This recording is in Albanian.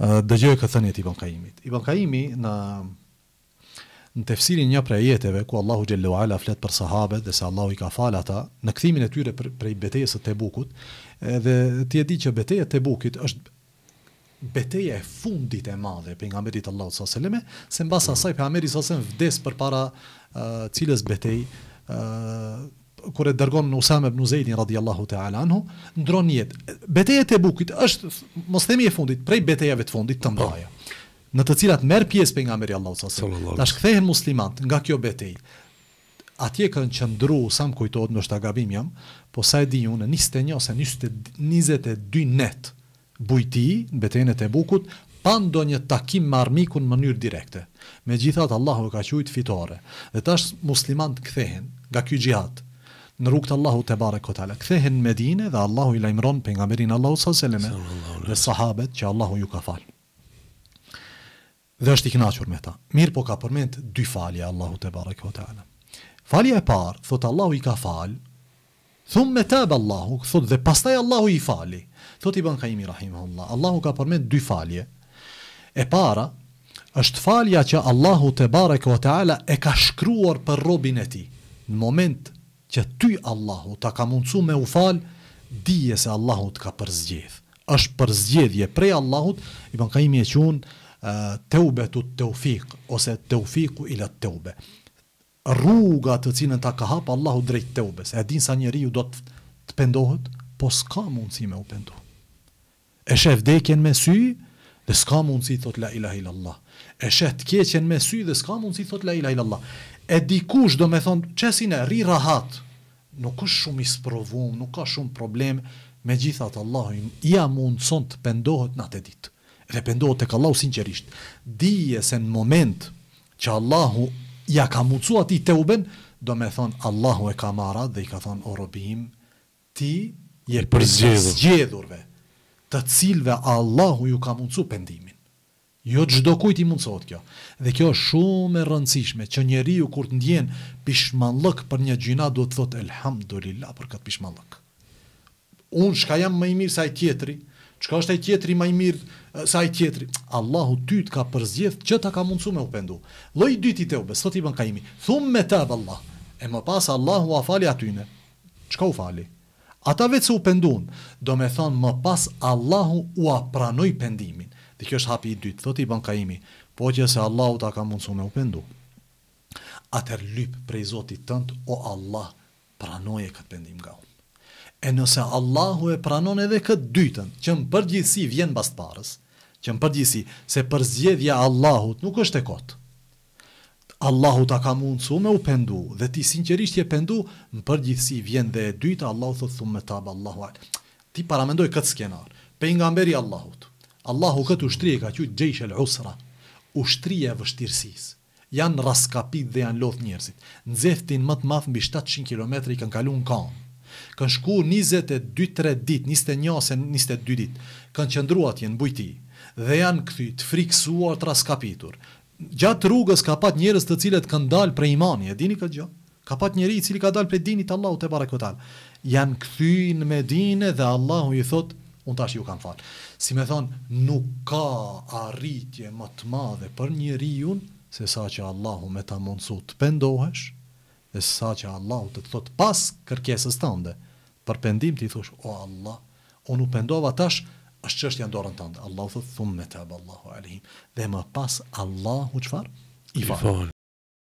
dëgjojë këtë thënie të Ibn I Ibn në në tefsirin një prej jeteve ku Allahu xhallahu ala flet për sahabët dhe se Allahu i ka fal ata në kthimin e tyre për për betejën e Tebukut, edhe ti e di që betejë e Tebukut është betejë e fundit e madhe e pejgamberit Allahu sallallahu alaihi wasallam, se mbas asaj pejgamberi sallallahu alaihi wasallam vdes për para uh, cilës betejë uh, kur e dërgon Usame ibn Zeidi radhiyallahu ta'ala anhu ndron jet. Betejë e Tebukit është mos themi e fundit, prej betejave të fundit të po. mbaja, në të cilat merr pjesë pejgamberi Allahu sallallahu alaihi wasallam. Tash kthehen muslimanët nga kjo betejë. Atje kanë qëndruar sa më kujtohet në shtagabim jam, po sa e di unë në 21 ose 22 net bujti në betejën e bukut, pa ndonjë takim me armikun në mënyrë direkte. gjithat Allahu ka qujt fitore. Dhe tash muslimant kthehen nga ky jihad, në rrugt Allahu te barek o kthehen Këthehen në Medine dhe Allahu i lajmëron për nga mërinë Allahu të salseleme dhe sahabet që Allahu ju ka fal. Dhe është i knachur me ta. Mirë po ka përment dy falje Allahu te barek o ta'la. Falja e parë, thotë Allahu i ka fal, thumë me tabë Allahu, dhe pastaj Allahu i fali. Thotë i bankajimi, rahim Allah. Allahu ka përment dy falje. E para, është falja që Allahu te barek o e ka shkruar për robin e ti. Në moment të që ty Allahu ta ka mundësu me u falë, dije se Allahu të ka përzgjedh. është përzgjedhje prej Allahut, i ban ka imi e qunë të të ufik, ose të ufiku ila të ube. Rruga të cilën ta ka hapë Allahu drejt të ube, e din sa njeri ju do të, të pendohet, po s'ka mundësi me u pendohet. E shef dekjen me syjë, dhe s'ka mundësi thot la ilaha illallah. E shet keqen me sy dhe s'ka mundësi thot la ilaha illallah. E kush, do me thonë, qesin e ri rahat, nuk është shumë i sprovum, nuk ka shumë problem, me gjithat Allah, ja mundëson të pendohet në atë ditë. Dhe pendohet të ka lau sinqerisht. Dije se në moment që Allahu ja ka mucu ati të uben, do me thonë, Allahu e ka marat dhe i ka thonë, o robim, ti je për zgjedhurve të cilve Allahu ju ka mundësu pendimin. Jo gjdo kujt i mundësot kjo. Dhe kjo është shumë e rëndësishme, që njeri ju kur të ndjenë pishman lëk për një gjina, do të thotë elhamdulillah për këtë pishman lëk. Unë shka jam më i mirë sa i tjetëri, shka është e tjetëri më i mirë sa i tjetëri, Allahu ty të ka përzjetë që ta ka mundësu me u pendu. Loj dy ti te u besot i bën ka imi, thumë me të Allah, e më pas Allahu a fali atyne, shka u fali? Ata vetë se u pendun, do me thonë më pas Allahu u a pranoj pendimin. Dhe kjo është hapi i dytë, thot i ban kaimi, po që se Allahu ta ka mundësu me u pendu. Ater lypë prej Zotit tëndë, o Allah pranoje këtë pendim nga unë. E nëse Allahu e pranon edhe këtë dytën, që më përgjithsi vjenë bastë parës, që më përgjithsi se përzjedhja Allahut nuk është e kotë, Allahu ta ka mundsu me u pendu dhe ti sinqerisht je pendu, në përgjithësi vjen dhe e dyta Allahu thot me tab Allahu al. Ti para mendoj skenar, skenar. Pejgamberi i Allahut. Allahu ushtri e ka thut jaysh usra. Ushtria e vështirsisë. Jan raskapit dhe janë lodh njerëzit. zeftin më të madh mbi 700 km, i kanë kaluar në kanë, Kan shku 22-3 ditë, 21 ose 22 ditë. Kan qëndruar atje në bujti dhe janë të frikësuar të raskapitur gjatë rrugës ka pat njerëz të cilët kanë dal prej imani, e dini këtë gjë? Ka pat njerëz i cili ka dal prej dinit Allahu te barekutal. Jan kthyn me Medinë dhe Allahu i thot, un tash ju kam fal. Si më thon, nuk ka arritje më të madhe për njeriu se sa që Allahu me ta mundsu të pendohesh dhe sa që Allahu të, të thot pas kërkesës tënde për pendim ti thosh o Allah, unë u pendova tash është që është janë dorën të Allahu thë thumë me të abë Allahu alihim. Dhe më pas Allahu qëfar? I farë.